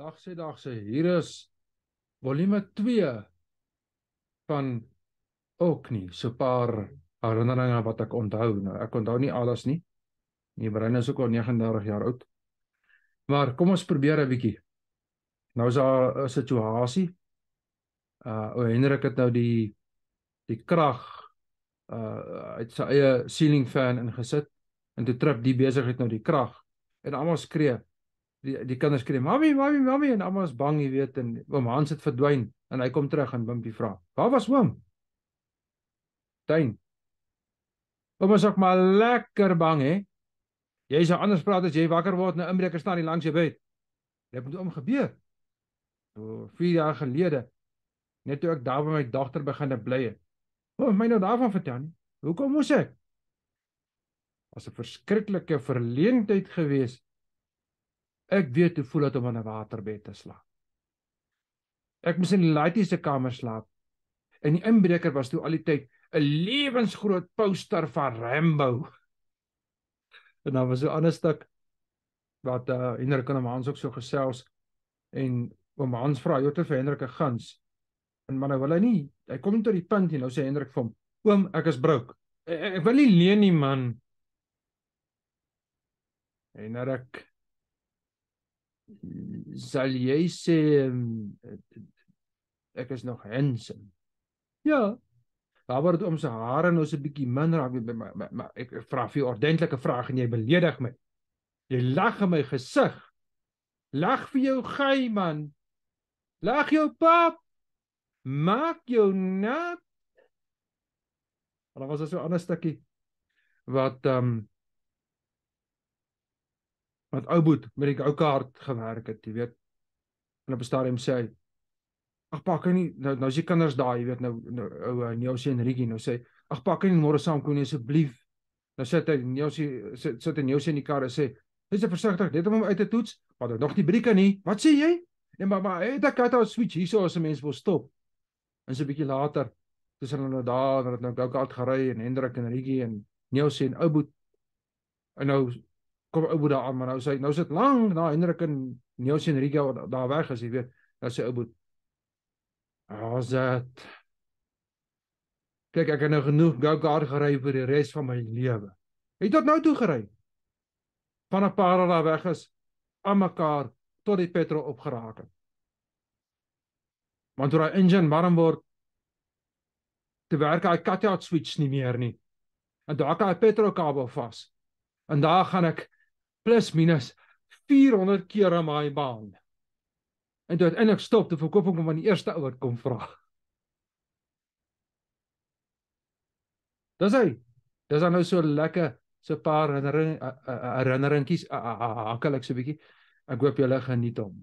Dag sê dag sê hier is volume 2 van ook nie so paar herinneringe wat ek onthou nou ek onthou nie alles nie. Nee, brein is ook al 39 jaar oud. Maar kom ons probeer 'n bietjie. Nou is daar 'n situasie. Uh o Hendrik het nou die die krag uh uit sy eie ceiling fan ingesit en toe trip die besigheid nou die krag en almal skree die, die kinders skree mami mami mami en almal is bang jy weet en oom Hans het verdwyn en hy kom terug en Bimpie vra waar was oom tuin oom was ook maar lekker bang hè jy sou anders praat as jy wakker word en 'n inbreker staan hier langs jou bed dit moet oom gebeur so 4 jaar gelede net toe ek daar by my dogter begine bly het oom my nou daarvan vertel hoekom moes ek was 'n verskriklike verleentheid geweest Ek weet hoe voel dit om in 'n waterbed te slaap. Ek moes in die laaste kamer slaap. En die inbreker was toe al die tyd 'n lewensgroot poster van Rambo. En dan was 'n ander stuk wat eh uh, Hendrik en Hans ook so gesels en oom Hans vra jou te vir Hendrik 'n guns. En maar nou wil hy nie. Hy kom net tot die punt en nou sê Hendrik vir hom: "Oom, ek is broek. Ek, e, ek wil nie leen nie, man." En Hendrik sal jy sê ehm, ek is nog handsome. Ja. Daar word om se hare nou so 'n bietjie min raak met my maar ek vra vir ordentlike vrae en jy beledig my. Jy lag in my gesig. Lag vir jou gey man. Lag jou pap. Maak jou nap. Maar daar was 'n ander stukkie wat ehm um, wat ou boet met die ou kaart gewerk het, jy weet. En op 'n stadium sê hy: "Ag pa, kan nie nou nou as jy kinders daai, jy weet nou nou ou eh, Neosie en Riggie nou sê: "Ag pa, kan nie môre saam kom nie asseblief." Nou sit hy Neosie sit sit in Neosie in die kar en sê: "Is jy versigtig net om hom uit te toets? Want hy nog nie brieke nie. Wat sê jy?" Nee, maar maar het ek het al switch hierso as 'n mens wil stop. En so 'n bietjie later dis hulle nou daar dat nou gou-gou uit gery en Hendrik en Riggie en Neosie en ou boet en nou kom ou boet daar aan, maar nou sê nou sit lank na Hendrik en Neus en Rico daar weg as jy weet, nou sê ou boet. Ons het kyk ek het nou genoeg go-kart gery vir die res van my lewe. Het tot nou toe gery. Van 'n paar daar weg is aan mekaar tot die petrol opgeraak het. Want hoe daai engine warm word te werk hy cut out switch nie meer nie. En daar kan hy petrolkabel vas. En daar gaan ek plus minus 400 keer aan my baan. En toe uiteindelik stop die verkooping om aan die eerste ouer kom vra. Dis hy. Dis dan nou so lekker so 'n paar herinnering eh, eh, eh, herinneringkies ah, ah, ah, hakkel ek so 'n bietjie. Ek hoop julle geniet hom.